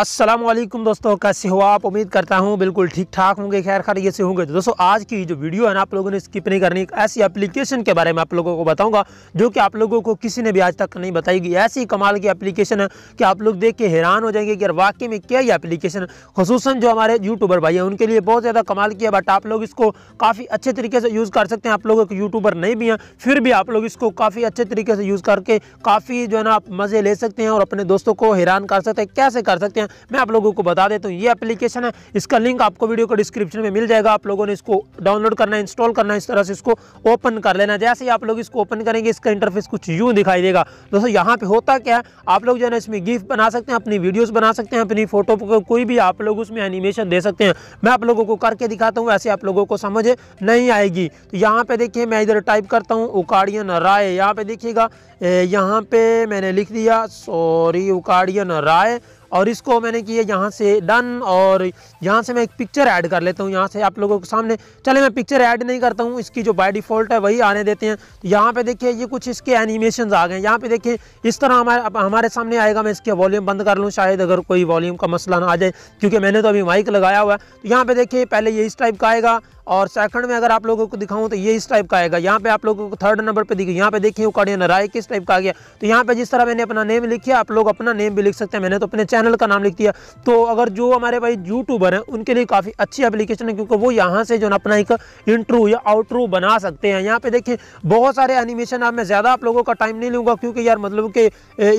असलम दोस्तों कैसे हो आप उम्मीद करता हूँ बिल्कुल ठीक ठाक होंगे खैर खैर ये से होंगे तो दोस्तों आज की जो वीडियो है ना आप लोगों ने स्किप नहीं करनी एक ऐसी एप्लीकेशन के बारे में आप लोगों को बताऊंगा जो कि आप लोगों को किसी ने भी आज तक नहीं बताएगी ऐसी कमाल की एप्लीकेशन है कि आप लोग देख के हैरान हो जाएंगे कि यार वाकई में क्या ये एप्लीकेशन खसूस जो हमारे यूट्यूबर भाई हैं उनके लिए बहुत ज़्यादा कमाल की है बट आप लोग इसको काफ़ी अच्छे तरीके से यूज़ कर सकते हैं आप लोगों के यूट्यूबर नहीं भी हैं फिर भी आप लोग इसको काफ़ी अच्छे तरीके से यूज़ करके काफ़ी जो है ना आप मज़े ले सकते हैं और अपने दोस्तों को हैरान कर सकते हैं कैसे कर सकते हैं मैं आप लोगों को बता देता हूँ ये एप्लीकेशन है इसका लिंक आपको वीडियो को डिस्क्रिप्शन में मिल जाएगा आप लोगों ने इसको डाउनलोड करना इंस्टॉल करना इस तरह से इसको ओपन कर लेना जैसे ही आप लोग इसको ओपन करेंगे इसका इंटरफेस कुछ यूँ दिखाई देगा दोस्तों यहाँ पर होता क्या है आप लोग जो है ना इसमें गिफ्ट बना सकते हैं अपनी वीडियोज़ बना सकते हैं अपनी फोटो कोई भी आप लोग उसमें एनिमेशन दे सकते हैं मैं आप लोगों को करके दिखाता हूँ ऐसे आप लोगों को समझ नहीं आएगी तो यहाँ पर देखिए मैं इधर टाइप करता हूँ उकाड़ियन राय यहाँ पर देखिएगा यहाँ पे मैंने लिख दिया सॉरी उकाड़ियन राय और इसको मैंने किया यहाँ से डन और यहाँ से मैं एक पिक्चर ऐड कर लेता हूँ यहाँ से आप लोगों के सामने चले मैं पिक्चर ऐड नहीं करता हूँ इसकी जो बाई डिफ़ॉल्ट है वही आने देते हैं तो यहाँ पर देखिए ये कुछ इसके एनिमेशन आ गए यहाँ पे देखिए इस तरह हमारे हमारे सामने आएगा मैं इसके वॉल्यूम बंद कर लूँ शायद अगर कोई वॉल्यूम का मसला ना आ जाए क्योंकि मैंने तो अभी माइक लगाया हुआ है तो यहाँ पर देखिए पहले ये इस टाइप का आएगा और सेकंड में अगर आप लोगों को दिखाऊं तो ये इस टाइप का आएगा यहाँ पे आप लोगों को थर्ड नंबर पे देखिए यहाँ पे देखिए कड़ियन राय किस टाइप का आ गया तो यहाँ पे जिस तरह मैंने अपना नेम लिखा आप लोग अपना नेम भी लिख सकते हैं मैंने तो अपने चैनल का नाम लिख दिया तो अगर जो हमारे भाई यूट्यूबर हैं उनके लिए काफ़ी अच्छी एप्लीकेशन है क्योंकि वो यहाँ से जो है अपना एक इंट्रू या आउट्रू बना सकते हैं यहाँ पे देखिए बहुत सारे एनिमेशन आप मैं ज़्यादा आप लोगों का टाइम नहीं लूँगा क्योंकि यार मतलब कि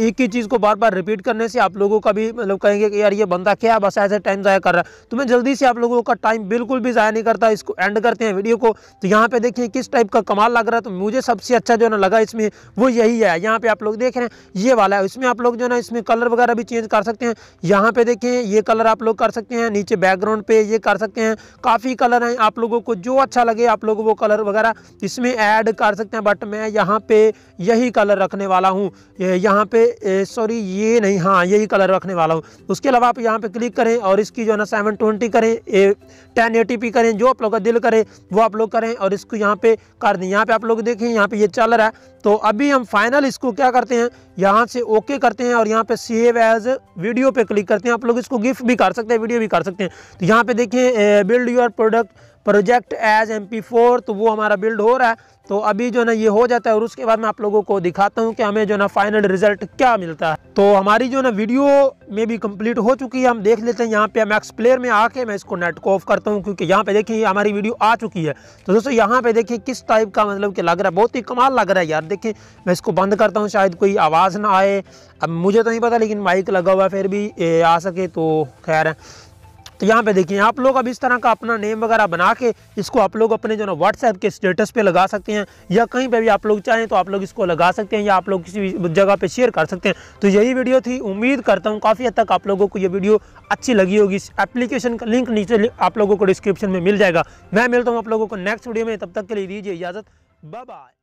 एक ही चीज़ को बार बार रिपीट करने से आप लोगों का भी मतलब कहेंगे कि यार ये बंदा क्या बस ऐसे टाइम ज़ाया कर रहा है तो मैं जल्दी से आप लोगों का टाइम बिल्कुल भी ज़ाया नहीं करता इसको एंड करते हैं वीडियो को तो यहाँ पे देखिए किस टाइप का कमाल लग रहा है तो मुझे सबसे अच्छा जो है ना लगा इसमें वो यही है यहाँ पे आप लोग देख रहे हैं ये वाला है इसमें आप लोग जो है ना इसमें कलर वगैरह भी चेंज कर सकते हैं यहाँ पे देखें ये कलर आप लोग कर सकते हैं नीचे बैकग्राउंड पे ये कर सकते हैं काफ़ी कलर हैं आप लोगों को जो अच्छा लगे आप लोग वो कलर वगैरह इसमें ऐड कर सकते हैं बट मैं यहाँ पे यही कलर रखने वाला हूँ यहाँ पे सॉरी ये नहीं हाँ यही कलर रखने वाला हूँ उसके अलावा आप यहाँ पे क्लिक करें और इसकी जो है ना सेवन करें टेन करें जो आप लोग दिल करे वो आप लोग करें और इसको यहाँ पे कर दें यहाँ पे आप लोग देखें यहाँ पे ये चल रहा है तो अभी हम फाइनल इसको क्या करते हैं यहाँ से ओके करते हैं और यहाँ पे सेव एज वीडियो पे क्लिक करते हैं आप लोग इसको गिफ्ट भी कर सकते हैं वीडियो भी कर सकते हैं तो यहाँ पे देखें build your product project as M P four तो वो हमारा बिल्ड हो रहा है तो अभी जो ना ये हो जाता है और उसके बाद मैं आप लोगों को दिखाता हूँ कि हमें जो ना फाइनल रिजल्ट क्या मिलता है तो हमारी जो ना वीडियो में भी कंप्लीट हो चुकी है हम देख लेते हैं यहाँ पे हम प्लेयर में आके मैं इसको नेट को ऑफ करता हूँ क्योंकि यहाँ पे देखिए हमारी वीडियो आ चुकी है तो दोस्तों यहाँ पे देखिए किस टाइप का मतलब कि लग रहा है बहुत ही कमाल लग रहा है यार देखिए मैं इसको बंद करता हूँ शायद कोई आवाज़ ना आए अब मुझे तो नहीं पता लेकिन माइक लगा हुआ फिर भी आ सके तो खैर है तो यहाँ पे देखिए आप लोग अब इस तरह का अपना नेम वगैरह बना के इसको आप लोग अपने जो ना व्हाट्सएप के स्टेटस पे लगा सकते हैं या कहीं पे भी आप लोग चाहें तो आप लोग इसको लगा सकते हैं या आप लोग किसी जगह पे शेयर कर सकते हैं तो यही वीडियो थी उम्मीद करता हूँ काफ़ी हद तक आप लोगों को ये वीडियो अच्छी लगी होगी इस एप्लीकेशन का लिंक नीचे आप लोगों को डिस्क्रिप्शन में मिल जाएगा मैं मिलता हूँ आप लोगों को नेक्स्ट वीडियो में तब तक के लिए दीजिए इजाज़त बाय